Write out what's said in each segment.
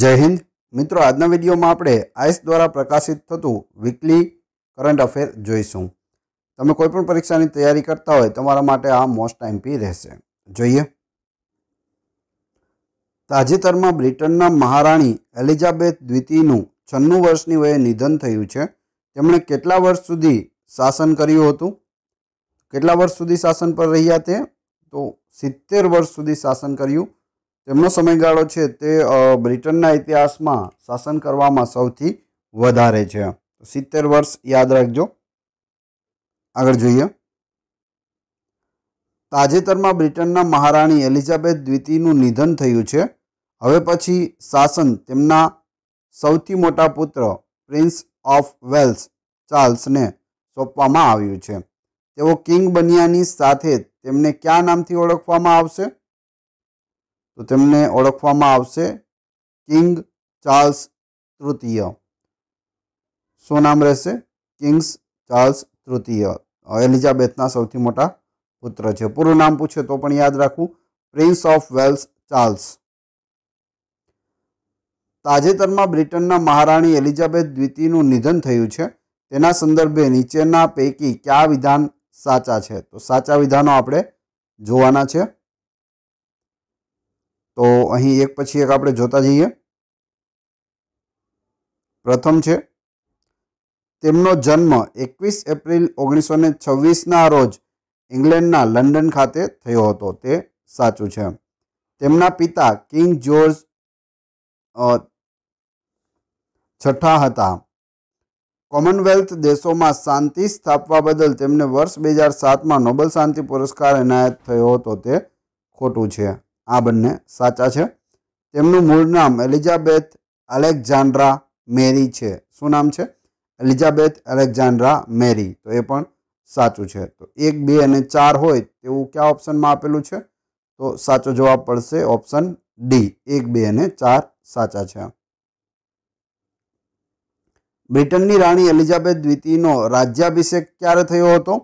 जय हिंद मित्रों आज ना वीडियो में आपड़े आईस द्वारा प्रकाशित थतु वीकली करंट अफेयर જોઈશું તમે કોઈ પણ પરીક્ષા ની તૈયારી કરતા હોય તમારા માટે આ મોસ્ટ ટાઈમપી રહેશે જોઈએ તાજેતરમાં બ્રિટનના મહારાણી એલિઝાબેથ દ્વિતીયનું 96 વર્ષની વયે નિધન થયું છે તેમણે કેટલા વર્ષ સુધી શાસન કર્યું હતું કેટલા વર્ષ સુધી શાસન પર રહ્યા थे તો 70 વર્ષ સુધી શાસન કર્યું તેમનો સમયગાળો છે તે બ્રિટનના ઇતિહાસમાં શાસન કરવામાં સૌથી વધારે છે સિત્તેર વર્ષ યાદ રાખજો આગળ જોઈએ તાજેતરમાં બ્રિટનના મહારાણી એલિઝાબેથ દ્વિતીયનું નિધન થયું છે હવે પછી શાસન તેમના સૌથી મોટા પુત્ર પ્રિન્સ ઓફ વેલ્સ ચાર્લ્સને સોંપવામાં આવ્યું છે તેઓ કિંગ બન્યાની સાથે તેમને કયા નામથી ઓળખવામાં આવશે તો તેમને ઓળખવામાં આવશે કિંગ ચાર્લ્સ તૃતીય શું નામ રહેશે કિંગ્સ ચાર્લ્સ તૃતીય એલિઝાબેથના સૌથી મોટા પુત્ર છે પૂરું નામ પૂછે તો પણ યાદ રાખવું પ્રિન્સ ઓફ વેલ્સ ચાર્લ્સ તાજેતરમાં બ્રિટનના મહારાણી એલિઝાબેથ દ્વિતીયનું નિધન થયું છે તેના સંદર્ભે નીચેના પૈકી કયા વિધાન સાચા છે તો સાચા વિધાનો આપણે જોવાના છે તો અહીં એક પછી એક આપણે જોતા જઈએ પ્રથમ છે તેમનો જન્મ એકવીસ એપ્રિલ ઓગણીસો ને છવ્વીસના રોજ ઇંગ્લેન્ડના લંડન ખાતે થયો હતો તે સાચું છે તેમના પિતા કિંગ જ્યોર્જ છઠ્ઠા હતા કોમનવેલ્થ દેશોમાં શાંતિ સ્થાપવા બદલ તેમને વર્ષ બે હજાર સાતમાં નોબલ શાંતિ પુરસ્કાર એનાયત થયો હતો તે ખોટું છે આ બંને સાચા છે તેમનું મૂળ નામ એલિઝાબેથ અલેક્ઝાન્ડ્રા મેરી છે શું નામ છે એલિઝાબેથ એલેક્ઝાન્ડ્રા મેરી તો એ પણ સાચું છે તો એક બે અને ચાર હોય તેવું કયા ઓપ્શનમાં આપેલું છે તો સાચો જવાબ પડશે ઓપ્શન ડી એક બે અને ચાર સાચા છે બ્રિટનની રાણી એલિઝાબેથ દ્વિતીયનો રાજ્યાભિષેક ક્યારે થયો હતો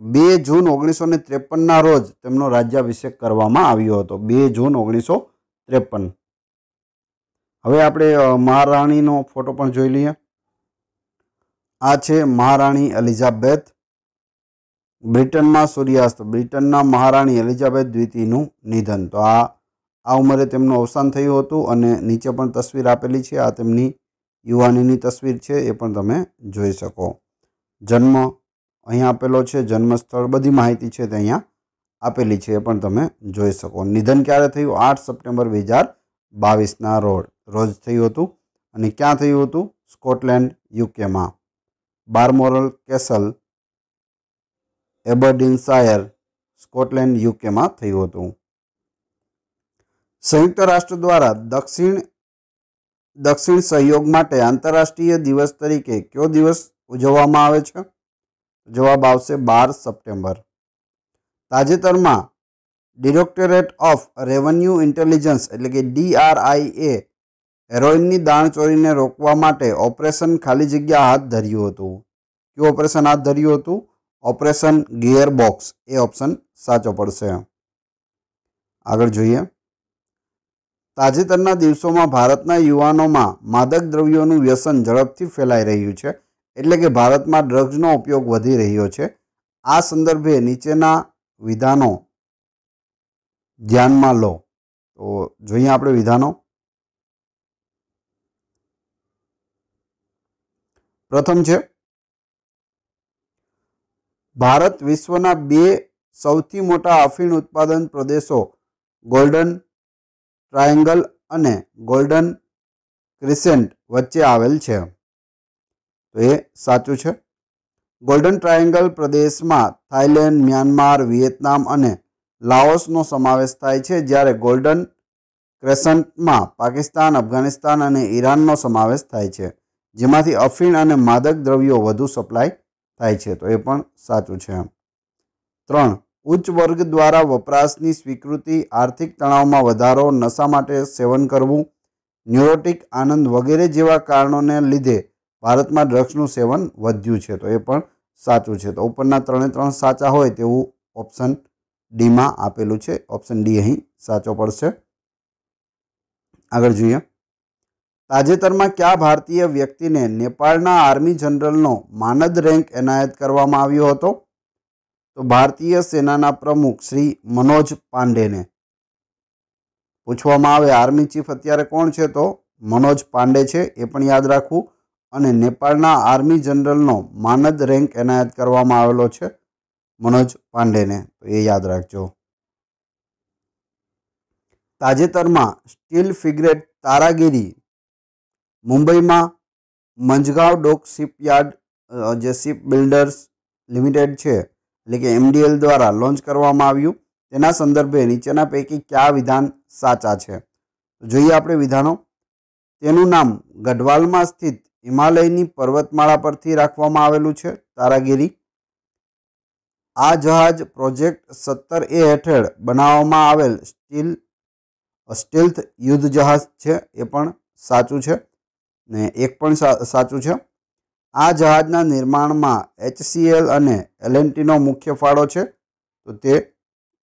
બે જૂન ઓગણીસો ને ત્રેપનના રોજ તેમનો રાજ્યાભિષેક કરવામાં આવ્યો હતો બે જૂન ઓગણીસો ત્રેપન હવે આપણે મહારાણીનો ફોટો પણ જોઈ લઈએ આ છે મહારાણી એલિઝાબેથ બ્રિટનમાં સૂર્યાસ્ત બ્રિટનના મહારાણી એલિઝાબેથ દ્વિતીયનું નિધન તો આ આ ઉંમરે તેમનું અવસાન થયું હતું અને નીચે પણ તસવીર આપેલી છે આ તેમની યુવાનીની તસવીર છે એ પણ તમે જોઈ શકો જન્મ અહીંયા આપેલો છે જન્મસ્થળ બધી માહિતી છે તે અહીંયા આપેલી છે એ પણ તમે જોઈ શકો નિધન ક્યારે થયું આઠ સપ્ટેમ્બર બે હજાર બાવીસના રોડ રોજ થયું હતું અને ક્યાં થયું હતું સ્કોટલેન્ડ યુકેમાં બારમોરલ કેસલ એબર્ડિનશાયર સ્કોટલેન્ડ યુકેમાં થયું હતું સંયુક્ત રાષ્ટ્ર દ્વારા દક્ષિણ દક્ષિણ સહયોગ માટે આંતરરાષ્ટ્રીય દિવસ તરીકે કયો દિવસ ઉજવવામાં આવે છે જવાબ આવશે બાર સપ્ટેમ્બર તાજેતરમાં ડિરેક્ટોરેટ ઓફ રેવન્યુ ઇન્ટેલિજન્સ એટલે કે ડીઆરઆઈએ હેરોઇનની દાણચોરીને રોકવા માટે ઓપરેશન ખાલી જગ્યા હાથ ધર્યું હતું કયું ઓપરેશન હાથ ધર્યું હતું operation gear box A option સાચો પડશે આગળ જોઈએ તાજેતરના દિવસોમાં ભારતના યુવાનોમાં માદક દ્રવ્યોનું વ્યસન ઝડપથી ફેલાઈ રહ્યું છે એટલે કે ભારતમાં ડ્રગ્સનો ઉપયોગ વધી રહ્યો છે આ સંદર્ભે નીચેના વિધાનો ધ્યાનમાં લો તો જોઈએ આપણે વિધાનો પ્રથમ છે ભારત વિશ્વના બે સૌથી મોટા અફીણ ઉત્પાદન પ્રદેશો ગોલ્ડન ટ્રાયંગલ અને ગોલ્ડન ક્રિસેન્ટ વચ્ચે આવેલ છે તો એ સાચું છે ગોલ્ડન ટ્રાયેંગલ પ્રદેશમાં થાઇલેન્ડ મ્યાનમાર વિયેતનામ અને લાઓસનો સમાવેશ થાય છે જ્યારે ગોલ્ડન ક્રેસન્ટમાં પાકિસ્તાન અફઘાનિસ્તાન અને ઈરાનનો સમાવેશ થાય છે જેમાંથી અફીણ અને માદક દ્રવ્યો વધુ સપ્લાય થાય છે તો એ પણ સાચું છે ત્રણ ઉચ્ચ વર્ગ દ્વારા વપરાશની સ્વીકૃતિ આર્થિક તણાવમાં વધારો નશા માટે સેવન કરવું ન્યુરોટિક આનંદ વગેરે જેવા કારણોને લીધે ભારતમાં ડ્રગ્સનું સેવન વધ્યું છે તો એ પણ સાચું છે તો ઉપરના ત્રણે ત્રણ સાચા હોય તેવું ઓપ્શન ડીમાં આપેલું છે ઓપ્શન ડી અહીં સાચો પડશે આગળ જોઈએ તાજેતરમાં કયા ભારતીય વ્યક્તિને નેપાળના આર્મી જનરલનો માનદ રેન્ક એનાયત કરવામાં આવ્યો હતો તો ભારતીય સેનાના પ્રમુખ શ્રી મનોજ પાંડેને પૂછવામાં આવે આર્મી ચીફ અત્યારે કોણ છે તો મનોજ પાંડે છે એ પણ યાદ રાખવું અને નેપાળના આર્મી જનરલનો માનદ રેન્ક એનાયત કરવામાં આવેલો છે મનોજ પાંડેને તો એ યાદ રાખજો તાજેતરમાં સ્ટીલ ફિગરેટ તારાગીરી મુંબઈમાં મંજગાંવ ડોક શિપયાર્ડ જે શિપ બિલ્ડર્સ લિમિટેડ છે એટલે કે એમડીએલ દ્વારા લોન્ચ કરવામાં આવ્યું તેના સંદર્ભે નીચેના પૈકી કયા વિધાન સાચા છે જોઈએ આપણે વિધાનો તેનું નામ ગઢવાલમાં સ્થિત હિમાલયની પર્વતમાળા પરથી રાખવામાં આવેલું છે તારાગીરી આ જહાજ પ્રોજેક્ટ સત્તર એ હેઠળ બનાવવામાં આવેલ સ્ટીલ સ્ટીલ્થ યુદ્ધ જહાજ છે એ પણ સાચું છે ને એક પણ સાચું છે આ જહાજના નિર્માણમાં એચસીએલ અને એલએનટીનો મુખ્ય ફાળો છે તો તે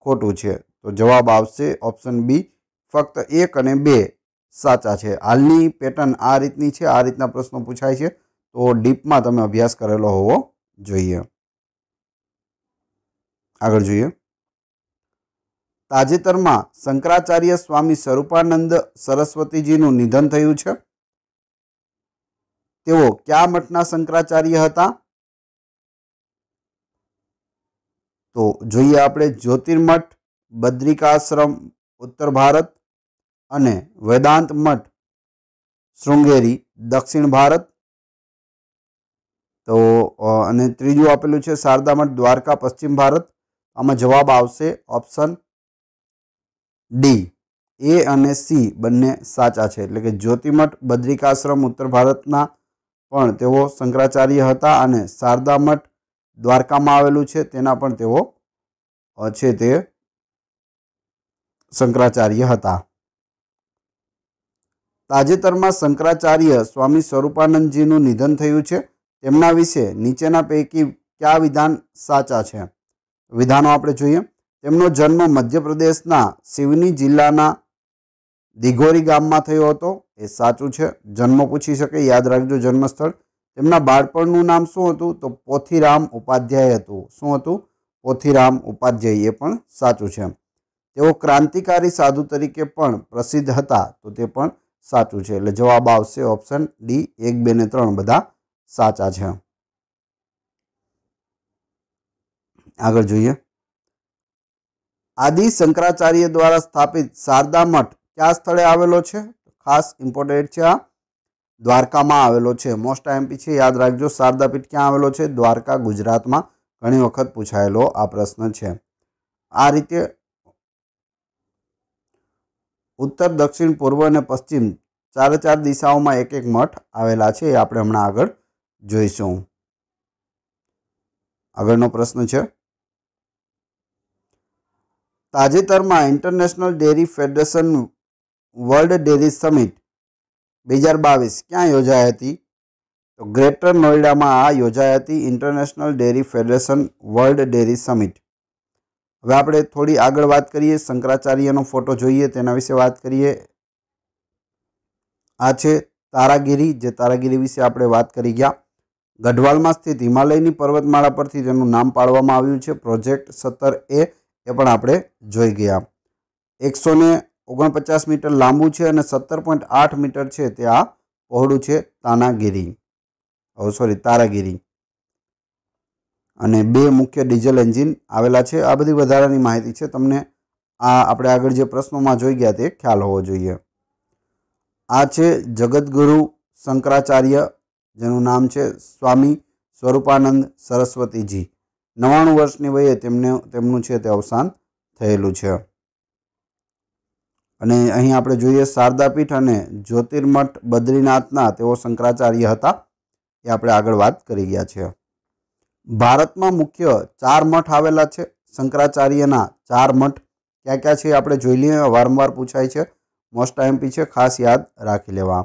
ખોટું છે તો જવાબ આવશે ઓપ્શન બી ફક્ત એક અને બે સાચા છે હાલની પેટર્ન આ રીતની છે આ રીતના પ્રશ્નો પૂછાય છે તો ડીપમાં તમે અભ્યાસ કરેલો હોવો જોઈએ આગળ જોઈએ તાજેતરમાં શંકરાચાર્ય સ્વામી સ્વરૂપાનંદ સરસ્વતીજીનું નિધન થયું છે તેઓ કયા મઠના શંકરાચાર્ય હતા તો જોઈએ આપણે જ્યોતિર્મઠ બદ્રિકાશ્રમ ઉત્તર ભારત અને વેદાંત મઠ શૃંગેરી દક્ષિણ ભારત તો અને ત્રીજું આપેલું છે શારદા મઠ દ્વારકા પશ્ચિમ ભારત આમાં જવાબ આવશે ઓપ્શન ડી એ અને સી બંને સાચા છે એટલે કે જ્યોતિમઠ બદ્રિકાશ્રમ ઉત્તર ભારતના પણ તેઓ શંકરાચાર્ય હતા અને શારદા મઠ દ્વારકામાં આવેલું છે તેના પણ તેઓ છે તે શંકરાચાર્ય હતા તાજેતરમાં શંકરાચાર્ય સ્વામી સ્વરૂપાનંદજીનું નિધન થયું છે તેમના વિશે નીચેના પૈકી કયા વિધાન સાચા છે વિધાનો આપણે જોઈએ તેમનો જન્મ મધ્યપ્રદેશના શિવની જિલ્લાના દિઘોરી ગામમાં થયો હતો એ સાચું છે જન્મ પૂછી શકે યાદ રાખજો જન્મસ્થળ તેમના બાળપણનું નામ શું હતું તો પોથીરામ ઉપાધ્યાય હતું શું હતું પોથીરામ ઉપાધ્યાય એ પણ સાચું છે તેઓ ક્રાંતિકારી સાધુ તરીકે પણ પ્રસિદ્ધ હતા તો તે પણ સાચું છે એટલે જવાબ આવશે ઓપ્શન ડી એક બે ને ત્રણ બધા સાચા છે આગળ જોઈએ આદિ શંકરાચાર્ય દ્વારા સ્થાપિત શારદા મઠ કયા સ્થળે આવેલો છે ખાસ ઇમ્પોર્ટન્ટ છે આ દ્વારકામાં આવેલો છે મોસ્ટ આઈએમપી છે યાદ રાખજો શારદાપીઠ ક્યાં આવેલો છે દ્વારકા ગુજરાતમાં ઘણી વખત પૂછાયેલો આ પ્રશ્ન છે આ રીતે ઉત્તર દક્ષિણ પૂર્વ અને પશ્ચિમ ચાર ચાર દિશાઓમાં એક એક મઠ આવેલા છે એ આપણે હમણાં આગળ જોઈશું આગળનો પ્રશ્ન છે તાજેતરમાં International Dairy Federation World Dairy Summit બે હજાર બાવીસ ક્યાં યોજાઈ હતી તો ગ્રેટર નોઈડામાં આ યોજાઈ હતી International Dairy Federation World Dairy Summit હવે આપણે થોડી આગળ વાત કરીએ શંકરાચાર્યનો ફોટો જોઈએ તેના વિશે વાત કરીએ આ છે તારાગીરી જે તારાગીરી વિશે આપણે વાત કરી ગયા ગઢવાલમાં સ્થિત હિમાલયની પર્વતમાળા પરથી તેનું નામ પાડવામાં આવ્યું છે પ્રોજેક્ટ સત્તર એ એ પણ આપણે જોઈ ગયા એકસો ને ઓગણપચાસ મીટર લાંબુ છે અને સત્તર પોઈન્ટ આઠ મીટર છે તે આ પહોળું છે તાનાગીરી ઓ સોરી તારાગીરી અને બે મુખ્ય ડીઝલ એન્જિન આવેલા છે આ બધી વધારાની માહિતી છે તમને આ આપણે આગળ જે પ્રશ્નોમાં જોઈ ગયા તે ખ્યાલ હોવો જોઈએ આ છે જગદગુરુ શંકરાચાર્ય જેનું નામ છે સ્વામી સ્વરૂપાનંદ સરસ્વતીજી નવાણું વર્ષની વયે તેમને તેમનું છે તે અવસાન થયેલું છે અને અહીં આપણે જોઈએ શારદાપીઠ અને જ્યોતિર્મઠ બદ્રીનાથના તેઓ શંકરાચાર્ય હતા એ આપણે આગળ વાત કરી ગયા છીએ ભારત માં મુખ્ય ચાર મઠ આવેલા છે શંકરાચાર્યના ચાર મઠ કયા કયા છે આપણે જોઈ લઈએ વારમાર પૂછાય છે મોસ્ટ આઈએમપી છે ખાસ યાદ રાખી લેવા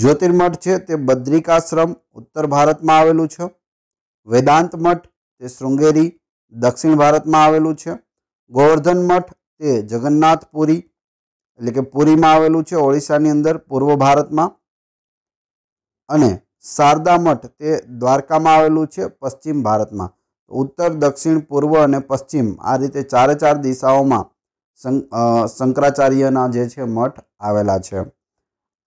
જ્યોતિર્મઠ છે તે બદ્રીકાશ્રમ ઉત્તર ભારત માં આવેલું છે વેદાંત મઠ તે સૃંગેરી દક્ષિણ ભારત માં આવેલું છે ગોવર્ધન મઠ તે જગન્નાથપુરી એટલે કે પુરી માં આવેલું છે ઓરિસ્સા ની અંદર પૂર્વ ભારત માં અને શારદા મઠ તે દ્વારકામાં આવેલું છે પશ્ચિમ ભારતમાં ઉત્તર દક્ષિણ પૂર્વ અને પશ્ચિમ આ રીતે ચારે ચાર દિશાઓમાં શંકરાચાર્યના જે છે મઠ આવેલા છે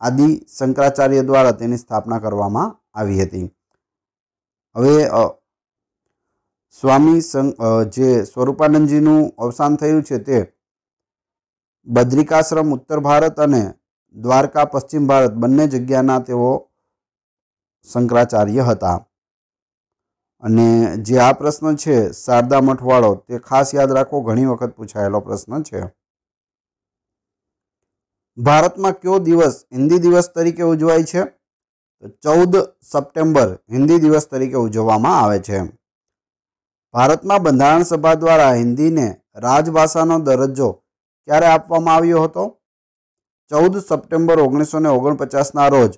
આદિ શંકરાચાર્ય દ્વારા તેની સ્થાપના કરવામાં આવી હતી હવે સ્વામી જે સ્વરૂપાનંદજીનું અવસાન થયું છે તે બદ્રિકાશ્રમ ઉત્તર ભારત અને દ્વારકા પશ્ચિમ ભારત બંને જગ્યાના તેઓ શંકરાચાર્ય હતા અને જે આ પ્રશ્ન છે શારદા મઠવાળો તે ખાસ યાદ રાખો ઘણી વખત પૂછાયેલો પ્રશ્ન છે ભારતમાં કયો દિવસ હિન્દી દિવસ તરીકે ઉજવાય છે ચૌદ સપ્ટેમ્બર હિન્દી દિવસ તરીકે ઉજવવામાં આવે છે ભારતમાં બંધારણ સભા દ્વારા હિન્દીને રાજભાષાનો દરજ્જો ક્યારે આપવામાં આવ્યો હતો ચૌદ સપ્ટેમ્બર ઓગણીસો ઓગણપચાસના રોજ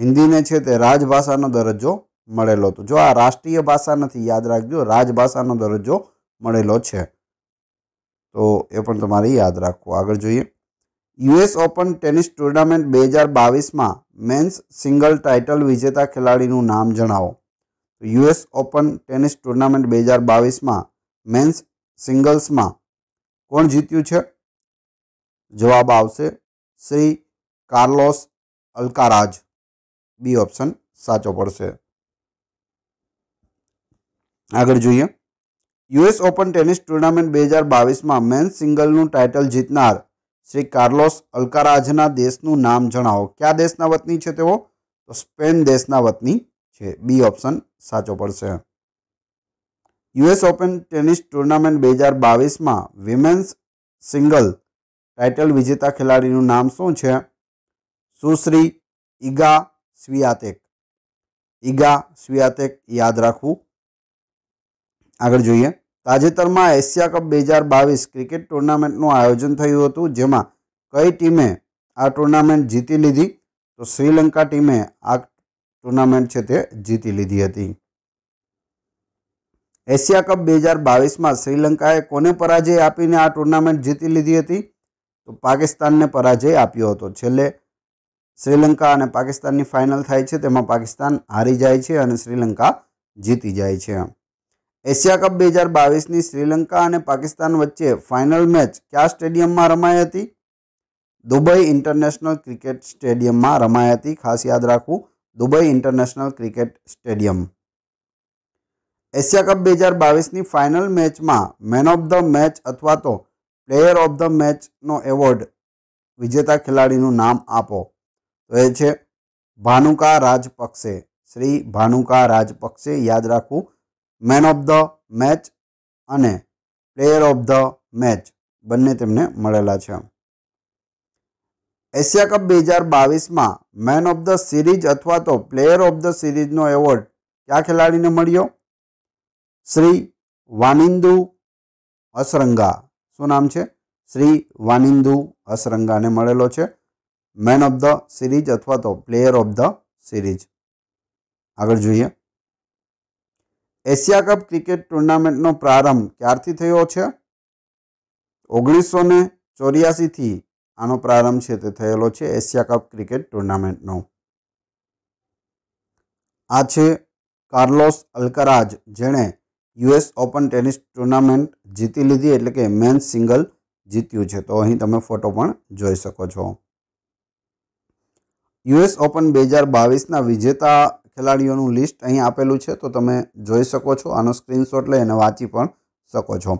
હિન્દીને છે તે રાજભાષાનો દરજ્જો મળેલો હતો જો આ રાષ્ટ્રીય ભાષા નથી યાદ રાખજો રાજભાષાનો દરજ્જો મળેલો છે તો એ પણ તમારે યાદ રાખવું આગળ જોઈએ યુએસ ઓપન ટેનિસ ટુર્નામેન્ટ બે હજાર બાવીસમાં મેન્સ સિંગલ ટાઇટલ વિજેતા ખેલાડીનું નામ જણાવો યુએસ ઓપન ટેનિસ ટુર્નામેન્ટ બે હજાર બાવીસમાં મેન્સ સિંગલ્સમાં કોણ જીત્યું છે જવાબ આવશે Shri Carlos Alcaraz B option સાચો પડશે આગળ જોઈએ યુએસ ઓપન ટેનિસ ટુર્નામેન્ટ બે હજાર બાવીસમાં મેન સિંગલનું ટાઇટલ જીતનાર શ્રી કાર્લોસ અલ્કારાજના દેશનું નામ જણાવો કયા દેશના વતની છે તેઓ તો સ્પેન દેશના વતની છે બી ઓપ્શન સાચો પડશે યુએસ ઓપન ટેનિસ ટુર્નામેન્ટ બે હજાર બાવીસમાં વિમેન્સ સિંગલ ટાઇટલ વિજેતા ખેલાડીનું નામ શું છે સુશ્રી ઇગા સ્વિયાતેક ઈગા સ્વિયાતેક યાદ રાખવું આગળ જોઈએ તાજેતરમાં એશિયા કપ બે હજાર બાવીસ ક્રિકેટ ટુર્નામેન્ટનું આયોજન થયું હતું જેમાં કઈ ટીમે આ ટુર્નામેન્ટ જીતી લીધી તો શ્રીલંકા ટીમે આ ટુર્નામેન્ટ છે તે જીતી લીધી હતી એશિયા કપ બે હજાર બાવીસમાં શ્રીલંકાએ કોને પરાજય આપીને આ ટુર્નામેન્ટ જીતી લીધી હતી તો પાકિસ્તાનને પરાજય આપ્યો હતો છેલ્લે શ્રીલંકા અને પાકિસ્તાનની ફાઇનલ થાય છે તેમાં પાકિસ્તાન હારી જાય છે અને શ્રીલંકા જીતી જાય છે એશિયા કપ બે હજાર બાવીસની શ્રીલંકા અને પાકિસ્તાન વચ્ચે ફાઇનલ મેચ કયા સ્ટેડિયમમાં રમાઈ હતી દુબઈ ઇન્ટરનેશનલ ક્રિકેટ સ્ટેડિયમમાં રમાઈ હતી ખાસ યાદ રાખવું Dubai International Cricket Stadium Asia Cup બે હજાર બાવીસની ફાઇનલ મેચમાં મેન ઓફ ધ મેચ અથવા તો પ્લેયર ઓફ ધ મેચનો એવોર્ડ વિજેતા ખેલાડીનું નામ આપો રહે છે ભાનુકા રાજપક્ષે શ્રી ભાનુકા રાજપક્ષે યાદ રાખવું મેન ઓફ ધ મેચ અને પ્લેયર ઓફ ધ મેચ બંને તેમને મળેલા છે એશિયા કપ બે હજાર બાવીસમાં મેન ઓફ ધ સિરીઝ અથવા તો પ્લેયર ઓફ ધ સિરીઝનો એવોર્ડ કયા ખેલાડીને મળ્યો શ્રી વાનિંદુ અસરંગા શું નામ છે શ્રી વાનિંદુ અસરંગાને મળેલો છે મેન ઓફ ધ સિરીઝ અથવા તો પ્લેયર ઓફ ધ સિરીઝ આગળ જોઈએ એશિયા કપ ક્રિકેટ ટુર્નામેન્ટનો પ્રારંભ ક્યારથી થયો છે ઓગણીસો ને ચોર્યાસીથી આનો પ્રારંભ છે તે થયેલો છે એશિયા કપ ક્રિકેટ ટુર્નામેન્ટનો આ છે કાર્લોસ અલ્કરાજ જેણે યુએસ ઓપન ટેનિસ ટુર્નામેન્ટ જીતી લીધી એટલે કે મેન સિંગલ જીત્યું છે તો અહીં તમે ફોટો પણ જોઈ શકો છો યુએસ ઓપન બે હજાર બાવીસના વિજેતા ખેલાડીઓનું લિસ્ટ અહીં આપેલું છે તો તમે જોઈ શકો છો આનો સ્ક્રીનશોટ લઈ અને વાંચી પણ શકો છો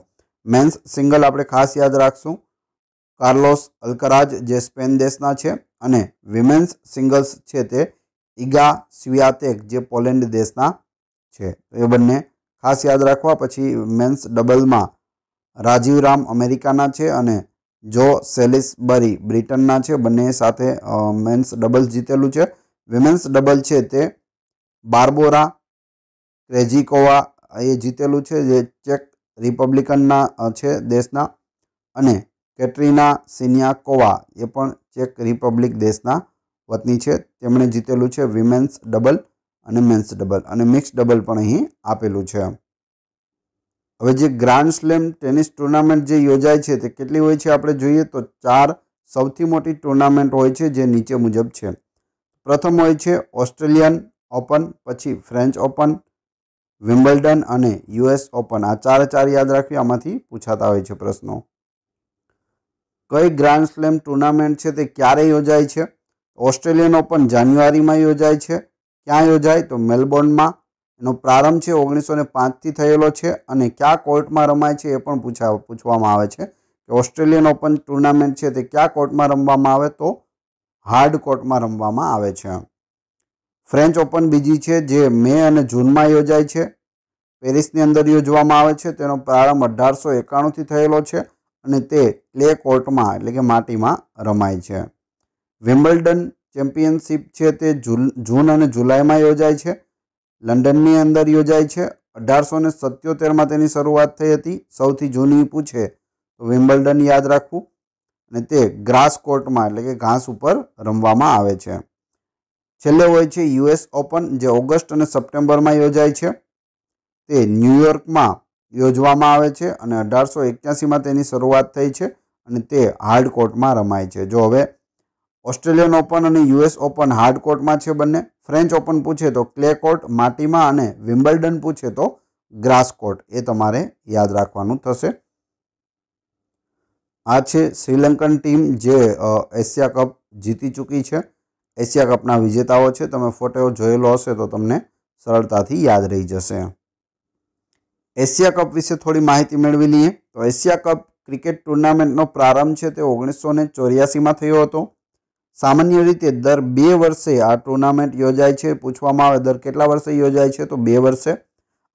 મેન્સ સિંગલ આપણે ખાસ યાદ રાખશું કાર્લોસ અલ્કરાજ જે સ્પેન દેશના છે અને વિમેન્સ સિંગલ્સ છે તે ઇગા સ્વિયાતેક જે પોલેન્ડ દેશના છે એ બંને ખાસ યાદ રાખવા પછી મેન્સ ડબલમાં રાજીવ રામ અમેરિકાના છે અને જો સેલિસબરી બ્રિટનના છે બંને સાથે મેન્સ ડબલ જીતેલું છે વિમેન્સ ડબલ છે તે બાર્બોરા ક્રેજિકોવા એ જીતેલું છે જે ચેક રિપબ્લિકનના છે દેશના અને કેટરીના સિનિયાકોવા એ પણ ચેક રિપબ્લિક દેશના વતની છે તેમણે જીતેલું છે વિમેન્સ ડબલ અને મેન્સ ડબલ અને મિક્સ ડબલ પણ અહીં આપેલું છે હવે જે ગ્રાન્ડ સ્લેમ ટેનિસ ટુર્નામેન્ટ જે યોજાય છે તે કેટલી હોય છે આપણે જોઈએ તો ચાર સૌથી મોટી ટુર્નામેન્ટ હોય છે જે નીચે મુજબ છે પ્રથમ હોય છે ઓસ્ટ્રેલિયન ઓપન પછી ફ્રેન્ચ ઓપન વિમ્બલ્ડન અને યુએસ ઓપન આ ચાર ચાર યાદ રાખવી આમાંથી પૂછાતા હોય છે પ્રશ્નો કઈ ગ્રાન્ડ સ્લેમ ટુર્નામેન્ટ છે તે ક્યારે યોજાય છે ઓસ્ટ્રેલિયન ઓપન જાન્યુઆરીમાં યોજાય છે ક્યાં યોજાય તો મેલબોર્નમાં એનો પ્રારંભ છે ઓગણીસો ને પાંચથી થયેલો છે અને કયા કોર્ટમાં રમાય છે એ પણ પૂછા પૂછવામાં આવે છે કે ઓસ્ટ્રેલિયન ઓપન ટુર્નામેન્ટ છે તે કયા કોર્ટમાં રમવામાં આવે તો હાર્ડ કોર્ટમાં રમવામાં આવે છે ફ્રેન્ચ ઓપન બીજી છે જે મે અને જૂનમાં યોજાય છે પેરિસની અંદર યોજવામાં આવે છે તેનો પ્રારંભ અઢારસો એકાણુંથી થયેલો છે અને તે ક્લે કોર્ટમાં એટલે કે માટીમાં રમાય છે વિમ્બલ્ડન ચેમ્પિયનશિપ છે તે જૂન અને જુલાઈમાં યોજાય છે લંડનની અંદર યોજાય છે અઢારસો ને સત્યોતેરમાં તેની શરૂઆત થઈ હતી સૌથી જૂની પૂછે તો વિમ્બલ્ડન યાદ રાખવું અને તે ગ્રાસ કોર્ટમાં એટલે કે ઘાસ ઉપર રમવામાં આવે છે છેલ્લે હોય છે યુએસ ઓપન જે ઓગસ્ટ અને સપ્ટેમ્બરમાં યોજાય છે તે ન્યૂયોર્કમાં યોજવામાં આવે છે અને અઢારસો એક્યાસીમાં તેની શરૂઆત થઈ છે અને તે હાર્ડ કોર્ટમાં રમાય છે જો હવે ઓસ્ટ્રેલિયન ઓપન અને યુએસ ઓપન હાર્ડ કોર્ટમાં છે બંને ફ્રેન્ચ ઓપન પૂછે તો ક્લે કોર્ટ માટીમાં અને વિમ્બલ્ડન પૂછે તો ગ્રાસ કોર્ટ એ તમારે યાદ રાખવાનું થશે આ છે શ્રીલંકન ટીમ જે એશિયા કપ જીતી ચૂકી છે એશિયા કપના વિજેતાઓ છે તમે ફોટો જોયેલો હશે તો તમને સરળતાથી યાદ રહી જશે એશિયા કપ વિશે થોડી માહિતી મેળવી લઈએ તો એશિયા કપ ક્રિકેટ ટુર્નામેન્ટનો પ્રારંભ છે તે ઓગણીસો ને ચોર્યાસીમાં થયો હતો સામાન્ય રીતે દર 2 વર્ષે આ ટુર્નામેન્ટ યોજાય છે પૂછવામાં આવે દર કેટલા વર્ષે યોજાય છે તો 2 વર્ષે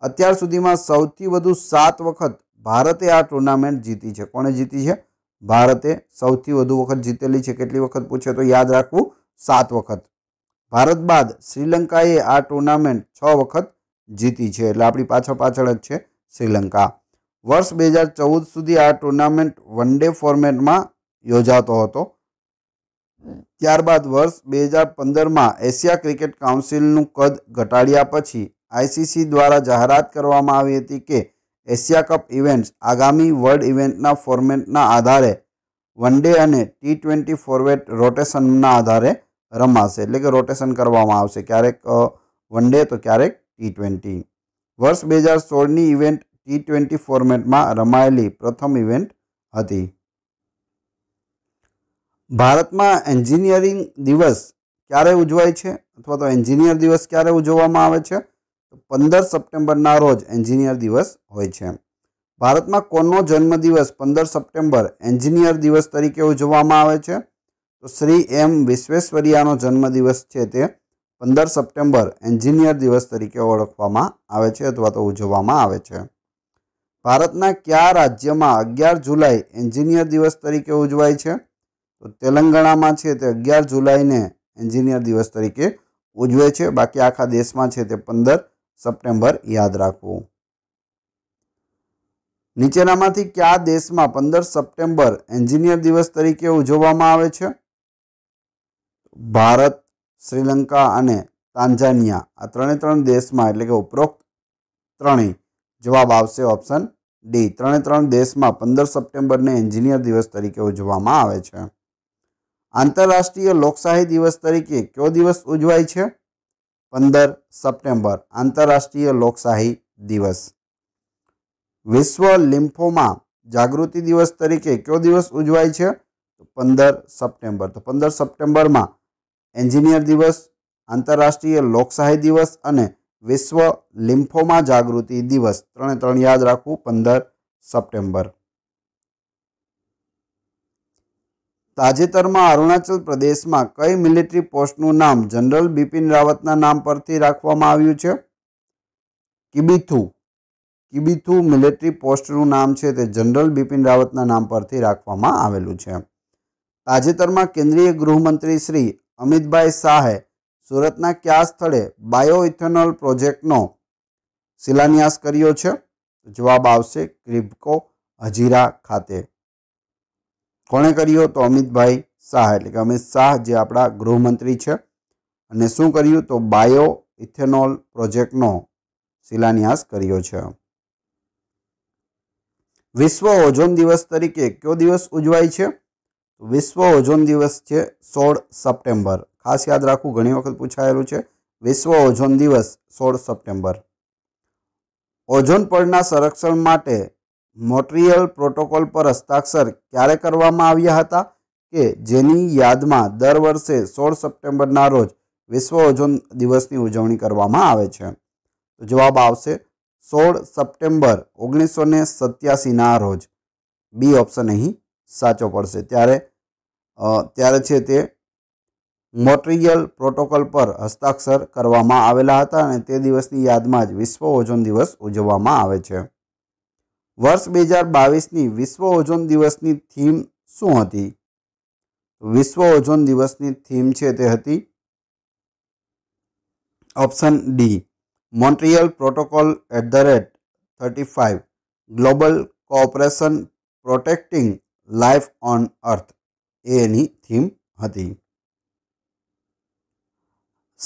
અત્યાર સુધીમાં સૌથી વધુ 7 વખત ભારતે આ ટુર્નામેન્ટ જીતી છે કોણે જીતી છે ભારતે સૌથી વધુ વખત જીતેલી છે કેટલી વખત પૂછે તો યાદ રાખવું 7 વખત ભારત બાદ શ્રીલંકાએ આ ટુર્નામેન્ટ 6 વખત જીતી છે એટલે આપણી પાછો પાછળ છે શ્રીલંકા વર્ષ 2014 સુધી આ ટુર્નામેન્ટ વનડે ફોર્મેટમાં યોજાતો હતો ત્યારબાદ વર્ષ બે હજાર પંદરમાં એશિયા ક્રિકેટ કાઉન્સિલનું કદ ઘટાડ્યા પછી આઈસીસી દ્વારા જાહેરાત કરવામાં આવી હતી કે એશિયા કપ ઇવેન્ટ્સ આગામી વર્લ્ડ ઇવેન્ટના ફોર્મેટના આધારે વન ડે અને ટી ટ્વેન્ટી ફોર્મેટ રોટેશનના આધારે રમાશે એટલે કે રોટેશન કરવામાં આવશે ક્યારેક વન ડે તો ક્યારેક ટી ટ્વેન્ટી વર્ષ બે હજાર સોળની ઇવેન્ટ ટી ટ્વેન્ટી ફોર્મેટમાં રમાયેલી પ્રથમ ઇવેન્ટ હતી ભારતમાં એન્જિનિયરિંગ દિવસ ક્યારે ઉજવાય છે અથવા તો એન્જિનિયર દિવસ ક્યારે ઉજવવામાં આવે છે પંદર સપ્ટેમ્બરના રોજ એન્જિનિયર દિવસ હોય છે ભારતમાં કોનો જન્મદિવસ પંદર સપ્ટેમ્બર એન્જિનિયર દિવસ તરીકે ઉજવવામાં આવે છે તો શ્રી એમ વિશ્વેશ્વરિયાનો જન્મદિવસ છે તે પંદર સપ્ટેમ્બર એન્જિનિયર દિવસ તરીકે ઓળખવામાં આવે છે અથવા તો ઉજવવામાં આવે છે ભારતના કયા રાજ્યમાં અગિયાર જુલાઈ એન્જિનિયર દિવસ તરીકે ઉજવાય છે તો તેલંગાણામાં છે તે અગિયાર જુલાઈને એન્જિનિયર દિવસ તરીકે ઉજવે છે બાકી આખા દેશમાં છે તે પંદર સપ્ટેમ્બર યાદ રાખવું નીચેનામાંથી કયા દેશમાં પંદર સપ્ટેમ્બર એન્જિનિયર દિવસ તરીકે ઉજવવામાં આવે છે ભારત શ્રીલંકા અને તાંઝાનિયા આ ત્રણે ત્રણ દેશમાં એટલે કે ઉપરોક્ત ત્રણેય જવાબ આવશે ઓપ્શન ડી ત્રણે ત્રણ દેશમાં પંદર સપ્ટેમ્બરને એન્જિનિયર દિવસ તરીકે ઉજવવામાં આવે છે આંતરરાષ્ટ્રીય લોકશાહી દિવસ તરીકે કયો દિવસ ઉજવાય છે પંદર સપ્ટેમ્બર આંતરરાષ્ટ્રીય લોકશાહી દિવસ વિશ્વ લિમ્ફોમાં જાગૃતિ દિવસ તરીકે કયો દિવસ ઉજવાય છે પંદર સપ્ટેમ્બર તો પંદર સપ્ટેમ્બરમાં એન્જિનિયર દિવસ આંતરરાષ્ટ્રીય લોકશાહી દિવસ અને વિશ્વ લિમ્ફોમાં જાગૃતિ દિવસ ત્રણે ત્રણ યાદ રાખવું પંદર સપ્ટેમ્બર તાજેતરમાં અરુણાચલ પ્રદેશમાં કઈ મિલિટરી પોસ્ટનું નામ જનરલ બિપિન રાવતના નામ પરથી રાખવામાં આવ્યું છે કિબીથુ કિબીથુ મિલિટરી પોસ્ટનું નામ છે તે જનરલ બિપિન રાવતના નામ પરથી રાખવામાં આવેલું છે તાજેતરમાં કેન્દ્રીય ગૃહમંત્રી શ્રી અમિતભાઈ શાહે સુરતના કયા સ્થળે બાયોઇથેનોલ પ્રોજેક્ટનો શિલાન્યાસ કર્યો છે જવાબ આવશે ક્રિબકો હજીરા ખાતે કોણે કર્યો તો અમિતભાઈ શાહ એટલે કે અમિત શાહ જે આપણા ગૃહમંત્રી છે અને શું કર્યું તો બાયો ઇથેનોલ પ્રોજેક્ટનો શિલાન્યાસ કર્યો છે વિશ્વ ઓઝોન દિવસ તરીકે કયો દિવસ ઉજવાય છે વિશ્વ ઓઝોન દિવસ છે સોળ સપ્ટેમ્બર ખાસ યાદ રાખવું ઘણી વખત પૂછાયેલું છે વિશ્વ ઓઝોન દિવસ સોળ સપ્ટેમ્બર ઓઝોન પરના સંરક્ષણ માટે મોન્ટ્રિયલ પ્રોટોકોલ પર હસ્તાક્ષર ક્યારે કરવામાં આવ્યા હતા કે જેની યાદમાં દર વર્ષે સોળ સપ્ટેમ્બરના રોજ વિશ્વ ઓઝોન દિવસની ઉજવણી કરવામાં આવે છે તો જવાબ આવશે સોળ સપ્ટેમ્બર ઓગણીસો ને સત્યાસીના રોજ બી ઓપ્શન અહીં સાચો પડશે ત્યારે ત્યારે છે તે મોટ્રિયલ પ્રોટોકોલ પર હસ્તાક્ષર કરવામાં આવેલા હતા અને તે દિવસની યાદમાં જ વિશ્વ ઓઝોન દિવસ ઉજવવામાં આવે છે વર્ષ બે હજાર બાવીસની વિશ્વ ઓઝોન દિવસની થીમ શું હતી વિશ્વ ઓઝોન દિવસની થીમ છે તે હતી option D Montreal Protocol at the rate thirty five global cooperation protecting life on earth એ એની થીમ હતી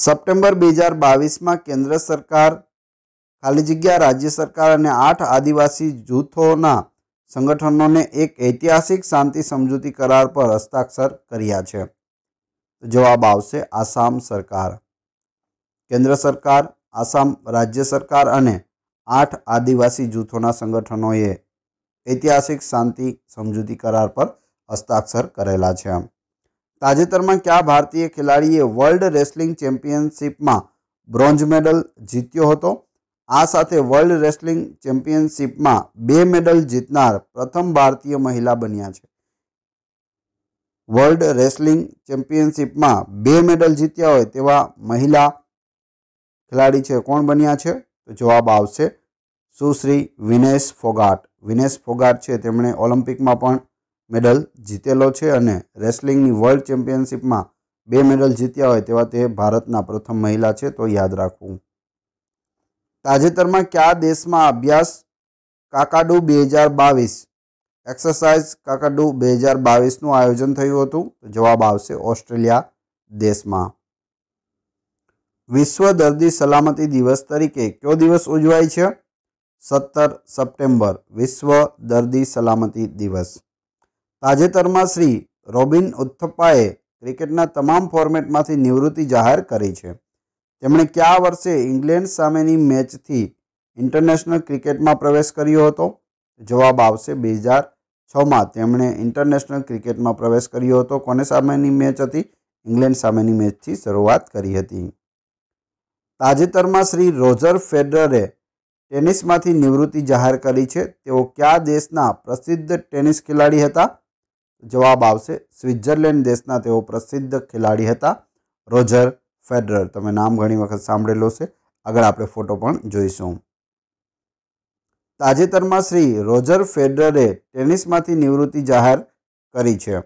સપ્ટેમ્બર બે હજાર બાવીસમાં કેન્દ્ર સરકાર ખાલી જગ્યા રાજ્ય સરકાર અને આઠ આદિવાસી જૂથોના સંગઠનોને એક ઐતિહાસિક શાંતિ સમજૂતી કરાર પર હસ્તાક્ષર કર્યા છે જવાબ આવશે આસામ સરકાર કેન્દ્ર સરકાર આસામ રાજ્ય સરકાર અને આઠ આદિવાસી જૂથોના સંગઠનોએ ઐતિહાસિક શાંતિ સમજૂતી કરાર પર હસ્તાક્ષર કરેલા છે તાજેતરમાં કયા ભારતીય ખેલાડીએ વર્લ્ડ રેસલિંગ ચેમ્પિયનશિપમાં બ્રોન્ઝ મેડલ જીત્યો હતો આ સાથે વર્લ્ડ રેસલિંગ ચેમ્પિયનશિપમાં બે મેડલ જીતનાર પ્રથમ ભારતીય મહિલા બન્યા છે વર્લ્ડ રેસલિંગ ચેમ્પિયનશિપમાં બે મેડલ જીત્યા હોય તેવા મહિલા ખેલાડી છે કોણ બન્યા છે તો જવાબ આવશે સુશ્રી વિનેશ ફોગાટ વિનેશ ફોગાટ છે તેમણે ઓલિમ્પિકમાં પણ મેડલ જીતેલો છે અને રેસલિંગની વર્લ્ડ ચેમ્પિયનશિપમાં બે મેડલ જીત્યા હોય તેવા તે ભારતના પ્રથમ મહિલા છે તો યાદ રાખવું તાજેતરમાં કયા દેશમાં અભ્યાસ કાકાડુ બે હજાર બાવીસ એક્સરસાઇઝ કાકાડુ બે હજાર બાવીસનું આયોજન થયું હતું જવાબ આવશે ઓસ્ટ્રેલિયા દેશમાં વિશ્વ દર્દી સલામતી દિવસ તરીકે કયો દિવસ ઉજવાય છે સત્તર સપ્ટેમ્બર વિશ્વ દર્દી સલામતી દિવસ તાજેતરમાં શ્રી રોબિન ઉથપ્પાએ ક્રિકેટના તમામ ફોર્મેટમાંથી નિવૃત્તિ જાહેર કરી છે તેમણે કયા વર્ષે ઇંગ્લેન્ડ સામેની મેચથી ઇન્ટરનેશનલ ક્રિકેટમાં પ્રવેશ કર્યો હતો જવાબ આવશે બે હજાર છમાં તેમણે ઇન્ટરનેશનલ ક્રિકેટમાં પ્રવેશ કર્યો હતો કોને સામેની મેચ હતી ઇંગ્લેન્ડ સામેની મેચથી શરૂઆત કરી હતી તાજેતરમાં શ્રી રોજર ફેડરરે ટેનિસમાંથી નિવૃત્તિ જાહેર કરી છે તેઓ કયા દેશના પ્રસિદ્ધ ટેનિસ ખેલાડી હતા જવાબ આવશે સ્વિટ્ઝરલેન્ડ દેશના તેઓ પ્રસિદ્ધ ખેલાડી હતા રોજર ફેડરર તમે નામ ઘણી વખત સાંભળેલો છે આગળ આપણે ફોટો પણ જોઈશું તાજેતરમાં શ્રી રોજર ફેડરરે ટેનિસમાંથી નિવૃત્તિ જાહેર કરી છે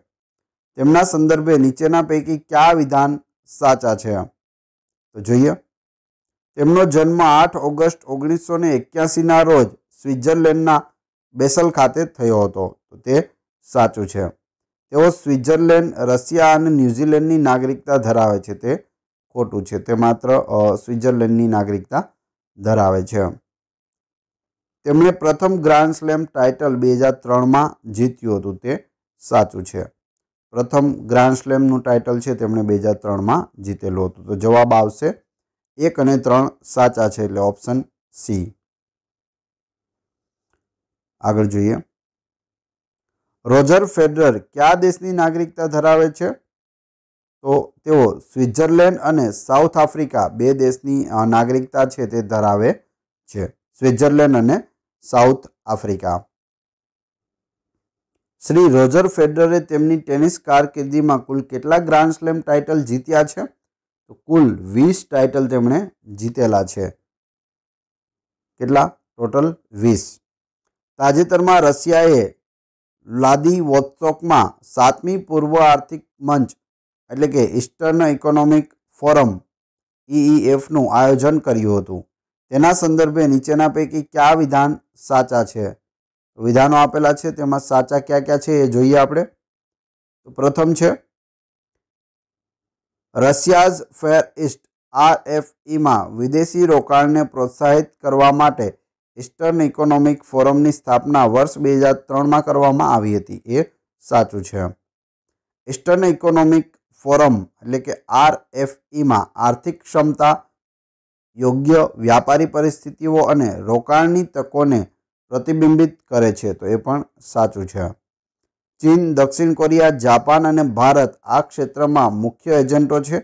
તેમના સંદર્ભે નીચેના પૈકી કયા વિધાન સાચા છે તો જોઈએ તેમનો જન્મ આઠ ઓગસ્ટ ઓગણીસો ને એક્યાસીના રોજ સ્વિટ્ઝરલેન્ડના બેસલ ખાતે થયો હતો તો તે સાચું છે તેઓ સ્વિટ્ઝરલેન્ડ રશિયા અને ન્યૂઝીલેન્ડની નાગરિકતા ધરાવે છે તે ખોટું છે તે માત્ર સ્વિટ્ઝરલેન્ડની નાગરિકતા ધરાવે છે તેમણે પ્રથમ ગ્રાન્ડ સ્લેમ ટાઇટલ બે હજાર ત્રણમાં જીત્યું હતું તે સાચું છે પ્રથમ ગ્રાન્ડ સ્લેમનું ટાઇટલ છે તેમણે બે હજાર ત્રણમાં જીતેલું હતું તો જવાબ આવશે એક અને ત્રણ સાચા છે એટલે ઓપ્શન સી આગળ જોઈએ રોજર ફેડરર કયા દેશની નાગરિકતા ધરાવે છે તો તેઓ સ્વિટ્ઝરલેન્ડ અને સાઉથ આફ્રિકા બે દેશની નાગરિકતા છે તે ધરાવે છે સ્વિટ્ઝરલેન્ડ અને સાઉથ આફ્રિકા શ્રી રોજર ફેડરરે તેમની ટેનિસ કારકિર્દીમાં કુલ કેટલા ગ્રાન્ડ સ્લેમ ટાઇટલ જીત્યા છે તો કુલ વીસ ટાઇટલ તેમણે જીતેલા છે કેટલા ટોટલ વીસ તાજેતરમાં રશિયાએ વ્લાદિવોત્સોકમાં સાતમી પૂર્વ આર્થિક મંચ એટલે કે ઇસ્ટર્ન ઇકોનોમિક ફોરમ ઈઈએફનું આયોજન કર્યું હતું તેના સંદર્ભે નીચેના પૈકી કયા વિધાન સાચા છે વિધાનો આપેલા છે તેમાં સાચા કયા કયા છે એ જોઈએ આપણે તો પ્રથમ છે રશિયાઝ ફેર ઇસ્ટ આરએફઈમાં વિદેશી રોકાણને પ્રોત્સાહિત કરવા માટે ઇસ્ટર્ન ઇકોનોમિક ફોરમની સ્થાપના વર્ષ બે હજાર ત્રણમાં કરવામાં આવી હતી એ સાચું છે ઇસ્ટર્ન ઇકોનોમિક ફોરમ એટલે કે આર એફ ઈમાં આર્થિક ક્ષમતા યોગ્ય વ્યાપારી પરિસ્થિતિઓ અને રોકાણની તકોને પ્રતિબિંબિત કરે છે તો એ પણ સાચું છે ચીન દક્ષિણ કોરિયા જાપાન અને ભારત આ ક્ષેત્રમાં મુખ્ય એજન્ટો છે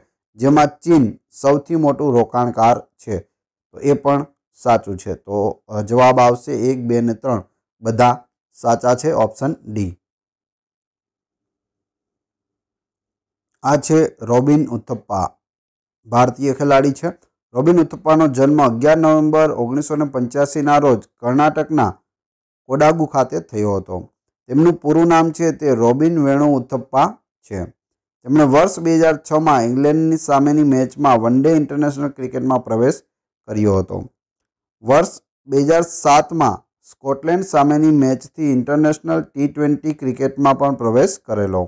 જેમાં ચીન સૌથી મોટું રોકાણકાર છે તો એ પણ સાચું છે તો જવાબ આવશે એક બે ને ત્રણ બધા સાચા છે ઓપ્શન ડી આ છે રોબિન ઉથપ્પા ભારતીય ખેલાડી છે રોબિન ઉથપ્પાનો જન્મ અગિયાર નવેમ્બર ઓગણીસો ને પંચ્યાસીના રોજ કર્ણાટકના કોડાગુ ખાતે થયો હતો તેમનું પૂરું નામ છે તે રોબિન વેણુ ઉથપ્પા છે તેમણે વર્ષ બે હજાર છમાં ઇંગ્લેન્ડની સામેની મેચમાં વન ડે ઇન્ટરનેશનલ ક્રિકેટમાં પ્રવેશ કર્યો હતો વર્ષ બે હજાર સાતમાં સ્કોટલેન્ડ સામેની મેચથી ઇન્ટરનેશનલ ટી ટ્વેન્ટી ક્રિકેટમાં પણ પ્રવેશ કરેલો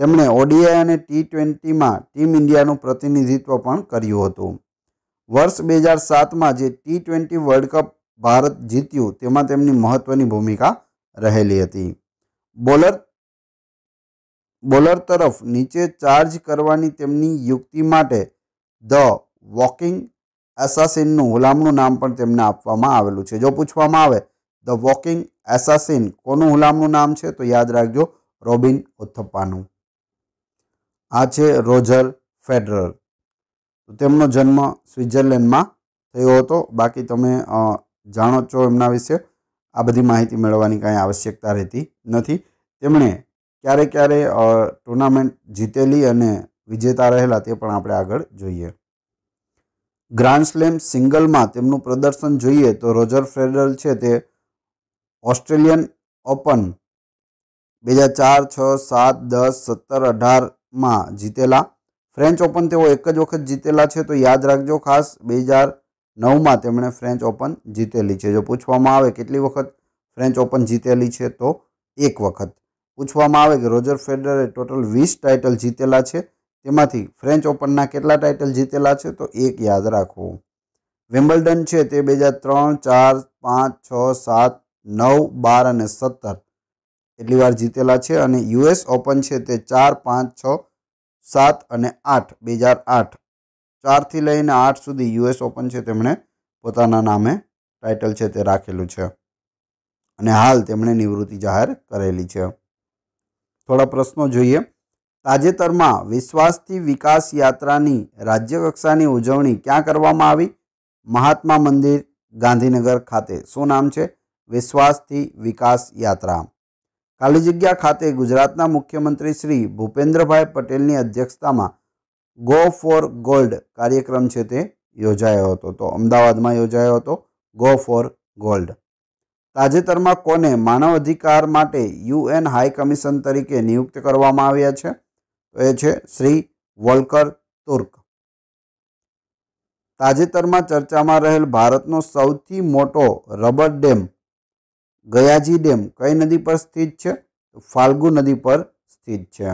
તેમણે ઓડીઆઈ અને ટી ટ્વેન્ટીમાં ટીમ ઇન્ડિયાનું પ્રતિનિધિત્વ પણ કર્યું હતું વર્ષ બે હજાર સાતમાં જે T twenty world cup Bharat જીત્યું તેમાં તેમની મહત્ત્વની ભૂમિકા રહેલી હતી બોલર બોલર તરફ નીચે ચાર્જ કરવાની તેમની યુક્તિ માટે ધ વોકિંગ એસાસિનનું હુલામણું નામ પણ તેમને આપવામાં આવેલું છે જો પૂછવામાં આવે ધ વોકિંગ એસાસિન કોનું હુલામણું નામ છે તો યાદ રાખજો રોબિન ઉથપ્પાનું આ છે રોજર ફેડરર તેમનો જન્મ સ્વિટ્ઝરલેન્ડમાં થયો હતો બાકી તમે જાણો છો એમના વિશે આ બધી માહિતી મેળવવાની કાંઈ આવશ્યકતા રહેતી નથી તેમણે ક્યારે ક્યારે ટુર્નામેન્ટ જીતેલી અને વિજેતા રહેલા તે પણ આપણે આગળ જોઈએ ગ્રાન્ડ સ્લેમ સિંગલમાં તેમનું પ્રદર્શન જોઈએ તો રોજર ફેડરલ છે તે ઓસ્ટ્રેલિયન ઓપન બે હજાર ચાર છ સાત દસ સત્તર અઢાર માં જીતેલા ફ્રેન્ચ ઓપન તેઓ એક જ વખત જીતેલા છે તો યાદ રાખજો ખાસ બે હજાર નવમાં તેમણે ફ્રેન્ચ ઓપન જીતેલી છે જો પૂછવામાં આવે કેટલી વખત ફ્રેન્ચ ઓપન જીતેલી છે તો એક વખત પૂછવામાં આવે કે રોજર ફેડરે ટોટલ વીસ ટાઇટલ જીતેલા છે તેમાંથી ફ્રેન્ચ ઓપનના કેટલા ટાઇટલ જીતેલા છે તો એક યાદ રાખવું વિમ્બલ્ડન છે તે બે હજાર ત્રણ ચાર પાંચ છ સાત નવ બાર અને સત્તર કેટલી વાર જીતેલા છે અને યુએસ ઓપન છે તે ચાર પાંચ છ સાત અને આઠ બે હજાર આઠ ચારથી લઈને આઠ સુધી યુએસ ઓપન છે તેમણે પોતાના નામે ટાઇટલ છે તે રાખેલું છે અને હાલ તેમણે નિવૃત્તિ જાહેર કરેલી છે થોડા પ્રશ્નો જોઈએ તાજેતરમાં વિશ્વાસથી વિકાસ યાત્રાની રાજ્યકક્ષાની ઉજવણી ક્યાં કરવામાં આવી મહાત્મા મંદિર ગાંધીનગર ખાતે શું નામ છે વિશ્વાસથી વિકાસ યાત્રા ખાલી જગ્યા ખાતે ગુજરાતના મુખ્યમંત્રી શ્રી ભૂપેન્દ્રભાઈ પટેલની અધ્યક્ષતામાં ગો ફોર ગોલ્ડ કાર્યક્રમ છે તે યોજાયો હતો તો અમદાવાદમાં યોજાયો હતો ગો ફોર ગોલ્ડ તાજેતરમાં કોને માનવ અધિકાર માટે યુએન હાઈ કમિશન તરીકે નિયુક્ત કરવામાં આવ્યા છે તો એ છે શ્રી વોલ્કર તુર્ક તાજેતરમાં ચર્ચામાં રહેલ ભારતનો સૌથી મોટો રબર ડેમ ગયાજી ડેમ કઈ નદી પર સ્થિત છે ફાલ્ગુ નદી પર સ્થિત છે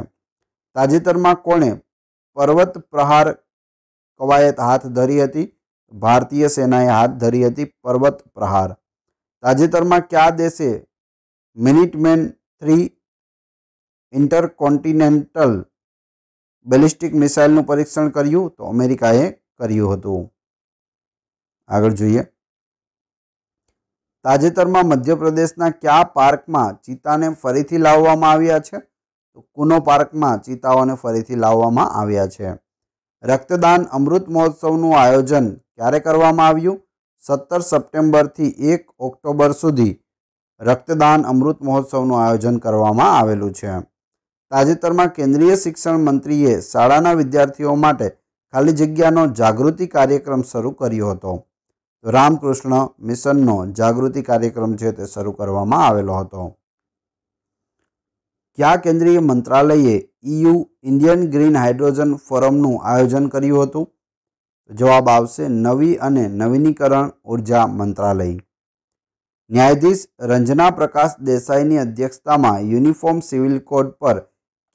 તાજેતરમાં કોણે પર્વત પ્રહાર કવાયત હાથ ધરી હતી ભારતીય સેનાએ હાથ ધરી હતી પર્વત પ્રહાર તાજેતરમાં કયા દેશે મિનિટમેન થ્રી ઇન્ટરકોન્ટિનેન્ટલ બેલિસ્ટિક મિસાઇલનું પરીક્ષણ કર્યું તો અમેરિકાએ કર્યું હતું આગળ જોઈએ તાજેતરમાં મધ્યપ્રદેશના કયા પાર્કમાં ચિત્તાને ફરીથી લાવવામાં આવ્યા છે તો કુનો પાર્કમાં ચિત્તાઓને ફરીથી લાવવામાં આવ્યા છે રક્તદાન અમૃત મહોત્સવનું આયોજન ક્યારે કરવામાં આવ્યું સત્તર સપ્ટેમ્બરથી એક ઓક્ટોબર સુધી રક્તદાન અમૃત મહોત્સવનું આયોજન કરવામાં આવેલું છે તાજેતરમાં કેન્દ્રીય શિક્ષણ મંત્રીએ શાળાના વિદ્યાર્થીઓ માટે ખાલી જગ્યાનો જાગૃતિ કાર્યક્રમ શરૂ કર્યો હતો રામકૃષ્ણ મિશનનો જાગૃતિ કાર્યક્રમ છે તે શરૂ કરવામાં આવેલો હતો કયા કેન્દ્રીય મંત્રાલયે ઇયુ ઇન્ડિયન ગ્રીન હાઇડ્રોજન ફોરમનું આયોજન કર્યું હતું જવાબ આવશે નવી અને નવીનીકરણ ઉર્જા મંત્રાલય ન્યાયાધીશ રંજના પ્રકાશ દેસાઈની અધ્યક્ષતામાં યુનિફોર્મ સિવિલ કોડ પર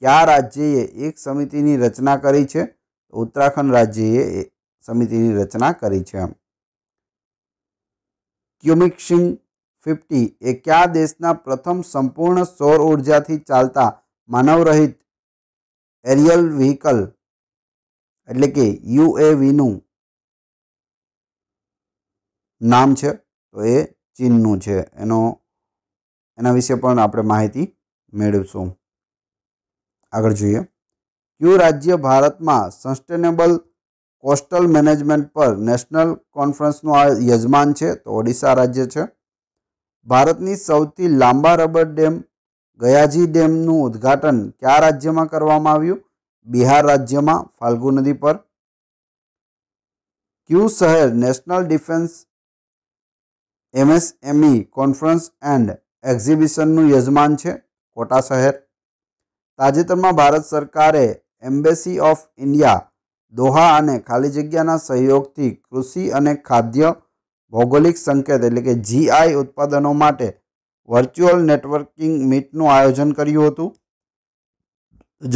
કયા રાજ્યએ એક સમિતિની રચના કરી છે ઉત્તરાખંડ રાજ્યએ સમિતિની રચના કરી છે એમ ક્યુમિક્સિંગ ફિફ્ટી એ કયા દેશના પ્રથમ સંપૂર્ણ સૌર ઉર્જાથી ચાલતા માનવરહિત એરિયલ વ્હીકલ એટલે કે યુએવીનું નામ છે તો એ ચીનનું છે એનો એના વિશે પણ આપણે માહિતી મેળવીશું આગળ જોઈએ ક્યુ રાજ્ય ભારતમાં સસ્ટેનેબલ કોસ્ટલ મેનેજમેન્ટ પર નેશનલ કોન્ફરન્સનું આ યજમાન છે તો ઓડિશા રાજ્ય છે ભારતની સૌથી લાંબા રબર ડેમ ગયાજી ડેમનું ઉદ્ઘાટન કયા રાજ્યમાં કરવામાં આવ્યું બિહાર રાજ્યમાં ફાલ્ગુ નદી પર ક્યુ શહેર national defence MSME conference and એક્ઝિબિશનનું યજમાન છે કોટા શહેર તાજેતરમાં ભારત સરકારે એમ્બેસી ઓફ ઇન્ડિયા દોહા અને ખાલી જગ્યાના સહયોગથી કૃષિ અને ખાદ્ય ભૌગોલિક સંકેત એટલે કે જીઆઈ ઉત્પાદનો માટે વર્ચ્યુઅલ નેટવર્કિંગ મીટનું આયોજન કર્યું હતું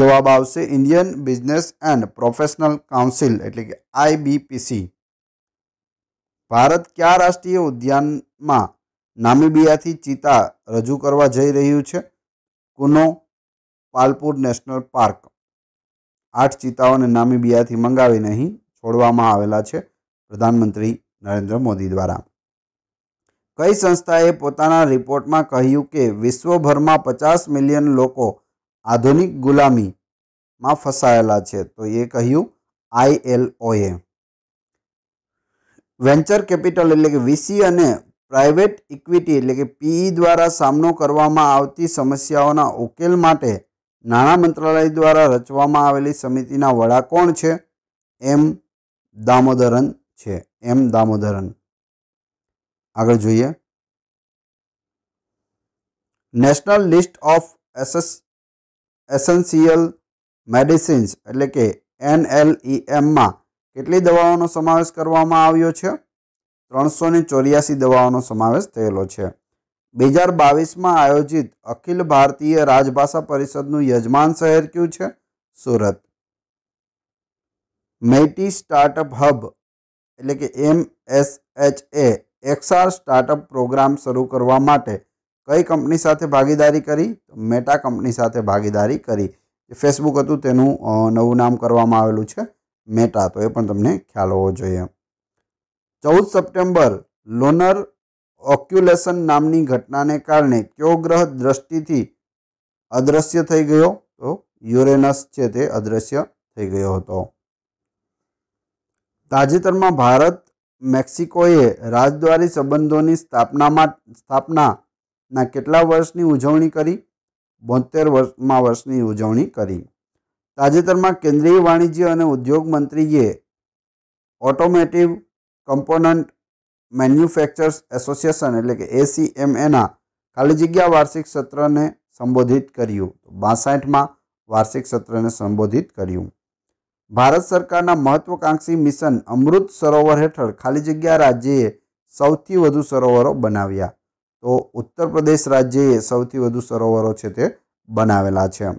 જવાબ આવશે Indian business and professional council એટલે કે આઈબીપીસી ભારત કયા રાષ્ટ્રીય ઉદ્યાનમાં નામિબિયાથી ચિતા રજૂ કરવા જઈ રહ્યું છે કુનો પાલપુર નેશનલ પાર્ક આઠ ચિતાઓને નામીબિયાથી મંગાવીને અહીં છોડવામાં આવેલા છે પ્રધાનમંત્રી નરેન્દ્ર મોદી દ્વારા કઈ સંસ્થાએ પોતાના રિપોર્ટમાં કહ્યું કે વિશ્વભરમાં પચાસ મિલિયન લોકો આધુનિક ગુલામીમાં ફસાયેલા છે તો એ કહ્યું આઈએલઓએ વેન્ચર કેપિટલ એટલે કે વીસી અને પ્રાઇવેટ ઇક્વિટી એટલે કે પીઈ દ્વારા સામનો કરવામાં આવતી સમસ્યાઓના ઉકેલ માટે નાણાં મંત્રાલય દ્વારા રચવામાં આવેલી સમિતિના વડા કોણ છે એમ દામોદરન છે એમ દામોદરન આગળ જોઈએ નેશનલ લિસ્ટ ઓફ એસેસ એસેન્શિયલ મેડિસિન્સ એટલે કે એનએલઈએમમાં કેટલી દવાઓનો સમાવેશ કરવામાં આવ્યો છે ત્રણસો ચોર્યાસી દવાઓનો સમાવેશ થયેલો છે 2022 માં આયોજિત अखिल ભારતીય રાજભાષા પરિષદ નું યજમાન શહેર કયું છે સુરત મેટી સ્ટાર્ટઅપ 허બ એટલે કે MSHA XR સ્ટાર્ટઅપ પ્રોગ્રામ શરૂ કરવા માટે કઈ કંપની સાથે ભાગીદારી કરી મેટા કંપની સાથે ભાગીદારી કરી જે ફેસબુક હતું તેનું નવું નામ કરવામાં આવેલું છે મેટા તો એ પણ તમને ખ્યાલ હોવો જોઈએ 14 સપ્ટેમ્બર લોનર ઓક્યુલેશન નામની ઘટનાને કારણે કયો ગ્રહ દ્રષ્ટિથી અદ્રશ્ય થઈ ગયો તો યુરેનસ છે તે અદ્રશ્ય થઈ ગયો હતો તાજેતરમાં ભારત મેક્સિકોએ રાજદ્વારી સંબંધોની સ્થાપનામાં સ્થાપનાના કેટલા વર્ષની ઉજવણી કરી બોતેર વર્ષમાં વર્ષની ઉજવણી કરી તાજેતરમાં કેન્દ્રીય વાણિજ્ય અને ઉદ્યોગ મંત્રીએ ઓટોમેટિવ કમ્પોનન્ટ મેન્યુફેક્ચર્સ એસોસિએશન એટલે કે એસીએમએના ખાલી જગ્યા વાર્ષિક સત્રને સંબોધિત કર્યું બાસઠમાં વાર્ષિક સત્રને સંબોધિત કર્યું ભારત સરકારના મહત્વાકાંક્ષી મિશન અમૃત સરોવર હેઠળ ખાલી જગ્યા રાજ્યએ સૌથી વધુ સરોવરો બનાવ્યા તો ઉત્તર પ્રદેશ રાજ્યએ સૌથી વધુ સરોવરો છે તે બનાવેલા છે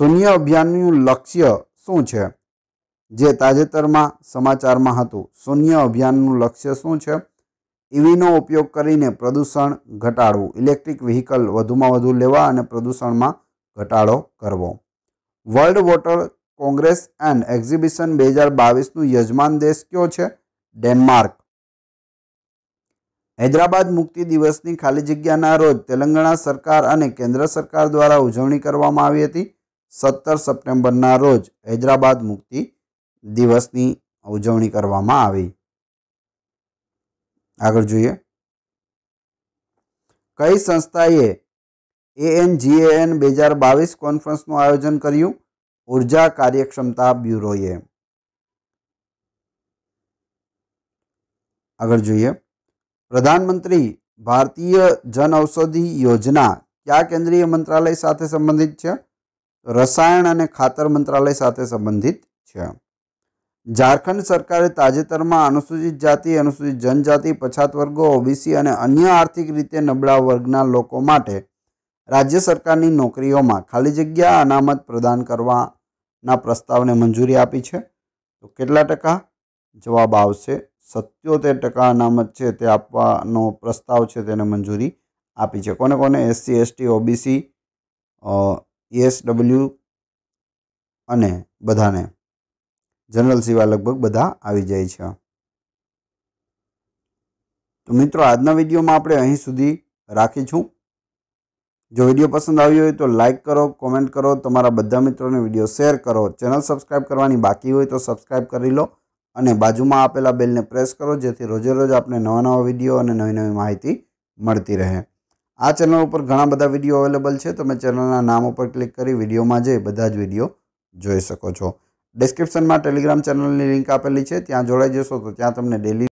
શૂન્ય અભિયાનનું લક્ષ્ય શું છે જે તાજેતરમાં સમાચારમાં હતું શૂન્ય અભિયાનનું લક્ષ્ય શું છે ઇવીનો ઉપયોગ કરીને પ્રદૂષણ ઘટાડવું ઇલેક્ટ્રિક વ્હીકલ વધુમાં વધુ લેવા અને પ્રદૂષણમાં ઘટાડો કરવો world water congress and exhibition બે હજાર બાવીસનું યજમાન દેશ કયો છે ડેનમાર્ક હૈદરાબાદ મુક્તિ દિવસની ખાલી જગ્યાના રોજ તેલંગાણા સરકાર અને કેન્દ્ર સરકાર દ્વારા ઉજવણી કરવામાં આવી હતી સત્તર સપ્ટેમ્બરના રોજ હૈદરાબાદ મુક્તિ દિવસની ઉજવણી કરવામાં આવી આગળ જોઈએ કઈ સંસ્થાએ એએનજીએએન બે હજાર બાવીસ કોન્ફરન્સનું આયોજન કર્યું ઉર્જા કાર્યક્ષમતા બ્યુરોએ આગળ જોઈએ પ્રધાનમંત્રી ભારતીય જન ઔષધિ યોજના કયા કેન્દ્રીય મંત્રાલય સાથે સંબંધિત છે રસાયણ અને ખાતર મંત્રાલય સાથે સંબંધિત છે ઝારખંડ સરકારે તાજેતરમાં અનુસૂચિત જાતિ અનુસૂચિત જનજાતિ પછાત વર્ગો ઓબીસી અને અન્ય આર્થિક રીતે નબળા વર્ગના લોકો માટે રાજ્ય સરકારની નોકરીઓમાં ખાલી જગ્યા અનામત પ્રદાન કરવાના પ્રસ્તાવને મંજૂરી આપી છે તો કેટલા ટકા જવાબ આવશે સત્યોતેર ટકા અનામત છે તે આપવાનો પ્રસ્તાવ છે તેને મંજૂરી આપી છે કોને કોને એસસી એસટી ઓબીસી એસડબલ્યુ અને બધાને જનરલ સિવાય લગભગ બધા આવી જાય છે તો મિત્રો આજના વિડીયોમાં આપણે અહીં સુધી રાખીશું જો વિડીયો પસંદ આવ્યો હોય તો લાઇક કરો કોમેન્ટ કરો તમારા બધા મિત્રોને વિડીયો શેર કરો ચેનલ સબસ્ક્રાઈબ કરવાની બાકી હોય તો સબસ્ક્રાઈબ કરી લો અને બાજુમાં આપેલા બેલને પ્રેસ કરો જેથી રોજે રોજ આપણે નવા નવા વિડીયો અને નવી નવી માહિતી મળતી રહે આ ચેનલ ઉપર ઘણા બધા વિડીયો અવેલેબલ છે તમે ચેનલના નામ ઉપર ક્લિક કરી વિડીયોમાં જઈ બધા જ વિડીયો જોઈ શકો છો ડિસ્ક્રિપ્શનમાં ટેલિગ્રામ ચેનલની લિંક આપેલી છે ત્યાં જોડાઈ જશો તો ત્યાં તમને ડેલી